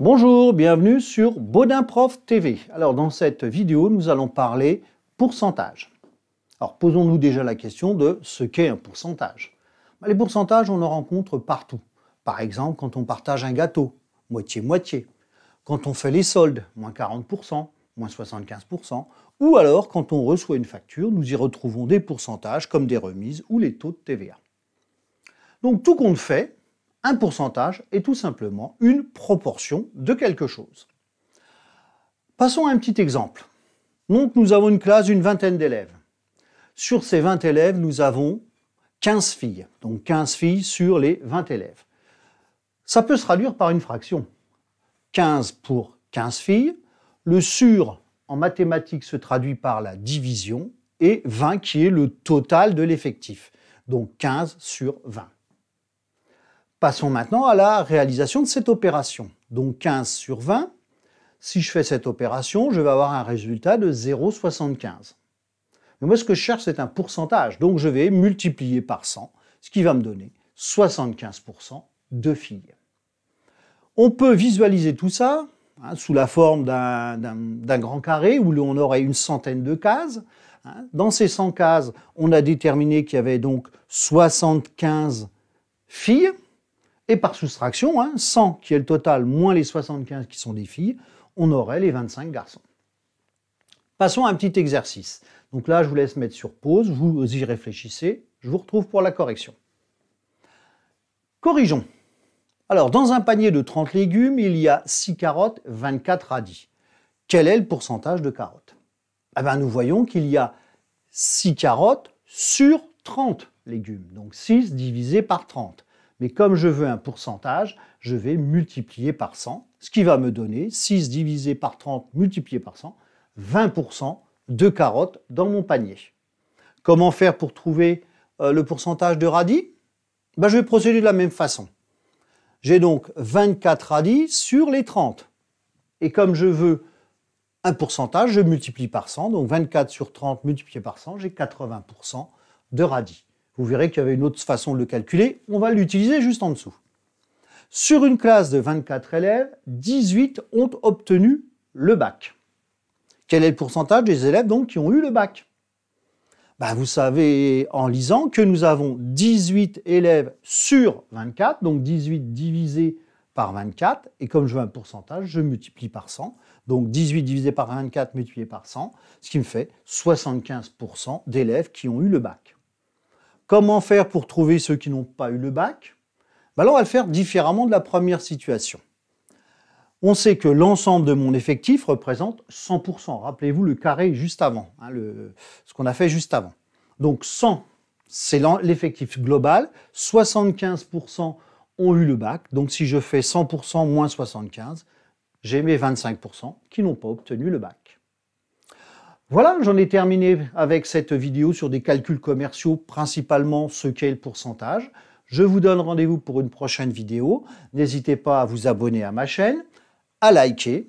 Bonjour, bienvenue sur Baudin Prof TV. Alors dans cette vidéo, nous allons parler pourcentage. Alors posons-nous déjà la question de ce qu'est un pourcentage. Les pourcentages, on en rencontre partout. Par exemple, quand on partage un gâteau, moitié-moitié. Quand on fait les soldes, moins 40%, moins 75%. Ou alors quand on reçoit une facture, nous y retrouvons des pourcentages comme des remises ou les taux de TVA. Donc tout compte fait, un pourcentage est tout simplement une proportion de quelque chose. Passons à un petit exemple. Donc nous avons une classe d'une vingtaine d'élèves. Sur ces 20 élèves, nous avons 15 filles. Donc 15 filles sur les 20 élèves. Ça peut se traduire par une fraction. 15 pour 15 filles. Le sur en mathématiques se traduit par la division et 20 qui est le total de l'effectif. Donc 15 sur 20. Passons maintenant à la réalisation de cette opération. Donc 15 sur 20. Si je fais cette opération, je vais avoir un résultat de 0,75. Mais moi, ce que je cherche, c'est un pourcentage. Donc je vais multiplier par 100, ce qui va me donner 75% de filles. On peut visualiser tout ça hein, sous la forme d'un grand carré où on aurait une centaine de cases. Hein. Dans ces 100 cases, on a déterminé qu'il y avait donc 75 filles. Et par soustraction, 100 hein, qui est le total moins les 75 qui sont des filles, on aurait les 25 garçons. Passons à un petit exercice. Donc là, je vous laisse mettre sur pause, vous y réfléchissez, je vous retrouve pour la correction. Corrigeons. Alors, dans un panier de 30 légumes, il y a 6 carottes, 24 radis. Quel est le pourcentage de carottes eh ben, Nous voyons qu'il y a 6 carottes sur 30 légumes, donc 6 divisé par 30. Mais comme je veux un pourcentage, je vais multiplier par 100, ce qui va me donner 6 divisé par 30 multiplié par 100, 20% de carottes dans mon panier. Comment faire pour trouver euh, le pourcentage de radis ben, Je vais procéder de la même façon. J'ai donc 24 radis sur les 30. Et comme je veux un pourcentage, je multiplie par 100. Donc 24 sur 30 multiplié par 100, j'ai 80% de radis. Vous verrez qu'il y avait une autre façon de le calculer. On va l'utiliser juste en dessous. Sur une classe de 24 élèves, 18 ont obtenu le bac. Quel est le pourcentage des élèves donc qui ont eu le bac ben, Vous savez en lisant que nous avons 18 élèves sur 24, donc 18 divisé par 24, et comme je veux un pourcentage, je multiplie par 100. Donc 18 divisé par 24 multiplié par 100, ce qui me fait 75% d'élèves qui ont eu le bac. Comment faire pour trouver ceux qui n'ont pas eu le bac ben on va le faire différemment de la première situation. On sait que l'ensemble de mon effectif représente 100%. Rappelez-vous le carré juste avant, hein, ce qu'on a fait juste avant. Donc 100, c'est l'effectif global. 75% ont eu le bac. Donc si je fais 100% moins 75, j'ai mes 25% qui n'ont pas obtenu le bac. Voilà, j'en ai terminé avec cette vidéo sur des calculs commerciaux, principalement ce qu'est le pourcentage. Je vous donne rendez-vous pour une prochaine vidéo. N'hésitez pas à vous abonner à ma chaîne, à liker